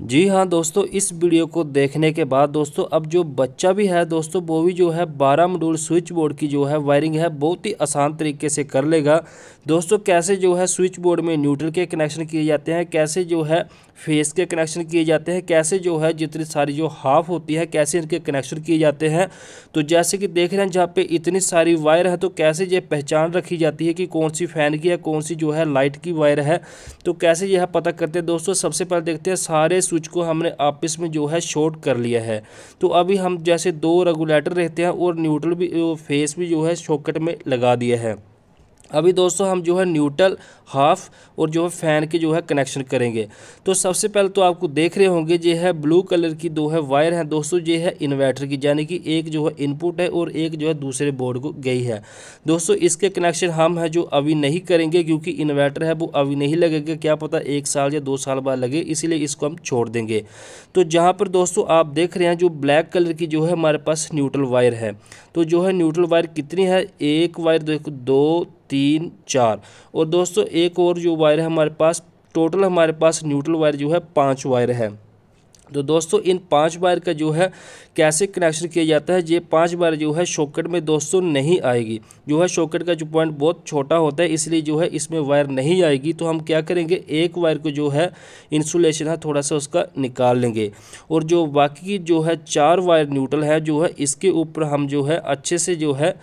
जी हाँ दोस्तों इस वीडियो को देखने के बाद दोस्तों अब जो बच्चा भी है दोस्तों वो भी जो है बारह मॉड्यूल स्विच बोर्ड की जो है वायरिंग है बहुत ही आसान तरीके से कर लेगा दोस्तों कैसे जो है स्विच बोर्ड में न्यूट्रल के कनेक्शन किए जाते हैं कैसे जो है फेस के कनेक्शन किए जाते हैं कैसे जो है जितनी सारी जो हाफ होती है कैसे इनके कनेक्शन किए जाते हैं तो जैसे कि देख रहे हैं जहाँ पे इतनी सारी वायर है तो कैसे ये पहचान रखी जाती है कि कौन सी फ़ैन की है कौन सी जो है लाइट की वायर है तो कैसे यह पता करते हैं दोस्तों सबसे पहले देखते हैं सारे स्विच को हमने आपस में जो है शॉर्ट कर लिया है तो अभी हम जैसे दो रेगुलेटर रहते हैं और न्यूट्रल भी फेस भी जो है शॉकेट में लगा दिया है अभी दोस्तों हम जो है न्यूट्रल हाफ और जो है फ़ैन के जो है कनेक्शन करेंगे तो सबसे पहले तो आपको देख रहे होंगे ये है ब्लू कलर की दो है वायर है दोस्तों ये है इन्वर्टर की यानी कि एक जो है इनपुट है और एक जो है दूसरे बोर्ड को गई है दोस्तों इसके कनेक्शन हम है जो अभी नहीं करेंगे क्योंकि इन्वर्टर है वो अभी नहीं लगेगा क्या पता एक साल या दो साल बाद लगे इसीलिए इसको हम छोड़ देंगे तो जहाँ पर दोस्तों आप देख रहे हैं जो ब्लैक कलर की जो है हमारे पास न्यूट्रल वायर है तो जो है न्यूट्रल वायर कितनी है एक वायर देखो दो तीन चार और दोस्तों एक और जो वायर है हमारे पास टोटल हमारे पास न्यूट्रल वायर जो है पाँच वायर है तो दोस्तों इन पांच वायर का जो है कैसे कनेक्शन किया जाता है ये पांच वायर जो है शॉकेट में दोस्तों नहीं आएगी जो है शॉकेट का जो पॉइंट बहुत छोटा होता है इसलिए जो है इसमें वायर नहीं आएगी तो हम क्या करेंगे एक वायर को जो है इंसुलेशन है थोड़ा सा उसका निकाल लेंगे और जो बाकी जो है चार वायर न्यूट्रल है जो है इसके ऊपर हम जो है अच्छे से जो है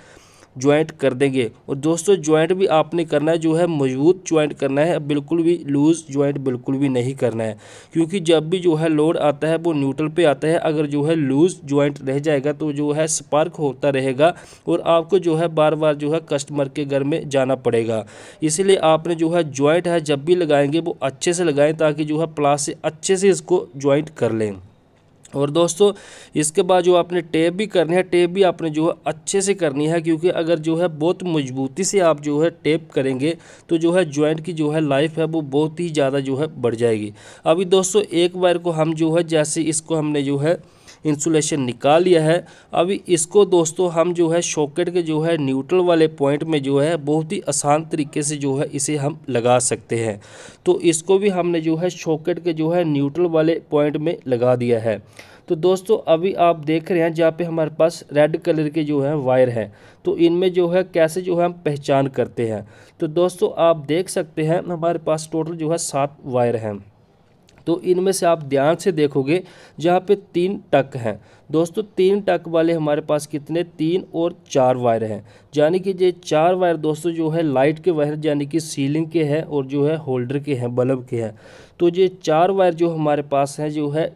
ज्वाइंट कर देंगे और दोस्तों ज्वाइंट भी आपने करना है जो है मजबूत ज्वाइंट करना है बिल्कुल भी लूज़ ज्वाइंट बिल्कुल भी नहीं करना है क्योंकि जब भी जो है लोड आता है वो न्यूट्रल पे आता है अगर जो है लूज़ ज्वाइंट रह जाएगा तो जो है स्पार्क होता रहेगा और आपको जो है बार बार जो है कस्टमर के घर में जाना पड़ेगा इसलिए आपने जो है ज्वाइंट है जब भी लगाएंगे वो अच्छे से लगाएं ताकि जो है प्लास से अच्छे से इसको ज्वाइंट कर लें और दोस्तों इसके बाद जो आपने टेप भी करनी है टेप भी आपने जो है अच्छे से करनी है क्योंकि अगर जो है बहुत मजबूती से आप जो है टेप करेंगे तो जो है जॉइंट की जो है लाइफ है वो बहुत ही ज़्यादा जो है बढ़ जाएगी अभी दोस्तों एक बार को हम जो है जैसे इसको हमने जो है इंसुलेशन निकाल लिया है अभी इसको दोस्तों हम जो है शॉकेट के जो है न्यूट्रल वाले पॉइंट में जो है बहुत ही आसान तरीके से जो है इसे हम लगा सकते हैं तो इसको भी हमने जो है शॉकेट के जो है न्यूट्रल वाले पॉइंट में लगा दिया है तो दोस्तों अभी आप देख रहे हैं जहाँ पे हमारे पास रेड कलर के जो है वायर हैं तो इनमें जो है कैसे जो है हम पहचान करते हैं तो दोस्तों आप देख सकते हैं हमारे पास टोटल जो है सात वायर हैं तो इनमें से आप ध्यान से देखोगे जहाँ पे तीन टक हैं दोस्तों तीन टक वाले हमारे पास कितने तीन और चार वायर हैं यानी कि ये चार वायर दोस्तों जो है लाइट के वायर यानी कि सीलिंग के हैं और जो है होल्डर के हैं बल्ब के हैं तो ये चार वायर जो हमारे पास हैं जो है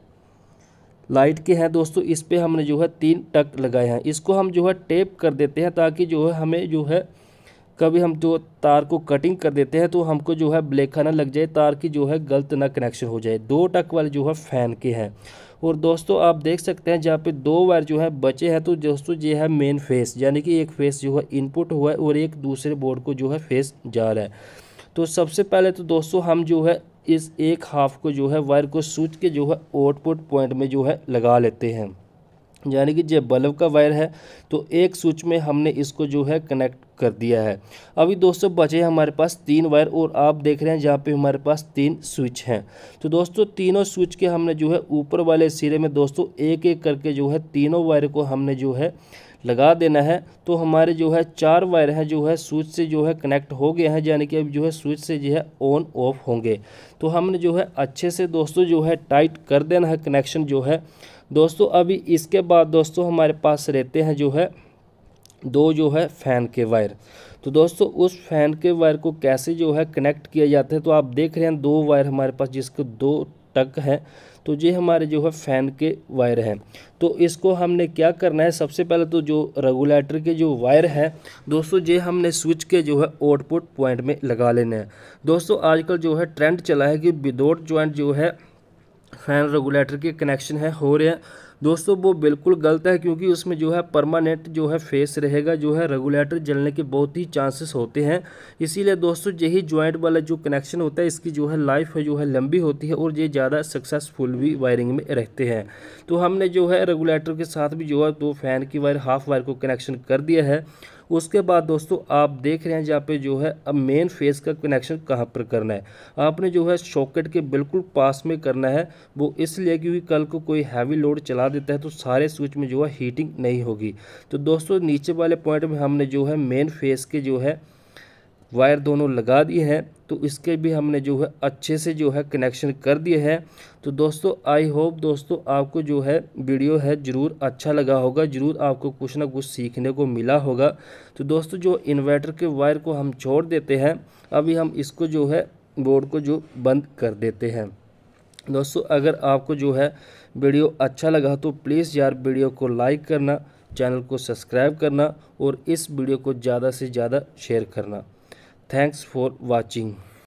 लाइट के हैं दोस्तों इस पर हमने जो है तीन टक लगाए हैं इसको हम जो है टेप कर देते हैं ताकि जो है हमें जो है कभी हम जो तार को कटिंग कर देते हैं तो हमको जो है ब्लेखा लग जाए तार की जो है गलत ना कनेक्शन हो जाए दो टक वाले जो है फ़ैन के हैं और दोस्तों आप देख सकते हैं जहाँ पे दो वायर जो है बचे हैं तो दोस्तों ये है मेन फेस यानी कि एक फेस जो है इनपुट हुआ है और एक दूसरे बोर्ड को जो है फेस जा रहा है तो सबसे पहले तो दोस्तों हम जो है इस एक हाफ को जो है वायर को सूच के जो है आउटपुट पॉइंट में जो है लगा लेते हैं यानी कि जब बल्ब का वायर है तो एक स्विच में हमने इसको जो है कनेक्ट कर दिया है अभी दोस्तों बचे हमारे पास तीन वायर और आप देख रहे हैं जहाँ पे हमारे पास तीन स्विच हैं तो दोस्तों तीनों स्विच के हमने जो है ऊपर वाले सिरे में दोस्तों एक एक करके जो है तीनों वायर को हमने जो है लगा देना है तो हमारे जो है चार वायर हैं जो है स्विच से जो है कनेक्ट हो गए हैं यानी कि अब जो है स्विच से जो है ऑन ऑफ होंगे तो हमने जो है अच्छे से दोस्तों जो है टाइट कर देना है कनेक्शन जो है दोस्तों अभी इसके बाद दोस्तों हमारे पास रहते हैं जो है दो जो है फ़ैन के वायर तो दोस्तों उस फैन के वायर को कैसे जो है कनेक्ट किया जाता है तो आप देख रहे हैं दो वायर हमारे पास जिसको दो टक है तो ये हमारे जो है फ़ैन के वायर हैं तो इसको हमने क्या करना है सबसे पहले तो जो रेगुलेटर के जो वायर हैं दोस्तों ये हमने स्विच के जो है आउटपुट पॉइंट में लगा लेने हैं दोस्तों आजकल जो है ट्रेंड चला है कि विदाउट जॉइंट जो है फ़ैन रेगुलेटर के कनेक्शन है हो रहे हैं दोस्तों वो बिल्कुल गलत है क्योंकि उसमें जो है परमानेंट जो है फेस रहेगा जो है रेगुलेटर जलने के बहुत ही चांसेस होते हैं इसीलिए दोस्तों यही ज्वाइंट वाला जो कनेक्शन होता है इसकी जो है लाइफ है जो है लंबी होती है और ये ज़्यादा सक्सेसफुल भी वायरिंग में रहते हैं तो हमने जो है रेगुलेटर के साथ भी जो है दो तो फैन की वायर हाफ वायर को कनेक्शन कर दिया है उसके बाद दोस्तों आप देख रहे हैं जहाँ पे जो है अब मेन फेस का कनेक्शन कहाँ पर करना है आपने जो है शॉकेट के बिल्कुल पास में करना है वो इसलिए क्योंकि कल को कोई हैवी लोड चला देता है तो सारे स्विच में जो है हीटिंग नहीं होगी तो दोस्तों नीचे वाले पॉइंट में हमने जो है मेन फेस के जो है वायर दोनों लगा दिए हैं तो इसके भी हमने जो है अच्छे से जो है कनेक्शन कर दिए हैं तो दोस्तों आई होप दोस्तों आपको जो है वीडियो है ज़रूर अच्छा लगा होगा ज़रूर आपको कुछ ना कुछ सीखने को मिला होगा तो दोस्तों जो इन्वर्टर के वायर को हम छोड़ देते हैं अभी हम इसको जो है बोर्ड को जो बंद कर देते हैं दोस्तों अगर आपको जो है वीडियो अच्छा लगा तो प्लीज़ यार वीडियो को लाइक करना चैनल को सब्सक्राइब करना और इस वीडियो को ज़्यादा से ज़्यादा शेयर करना thanks for watching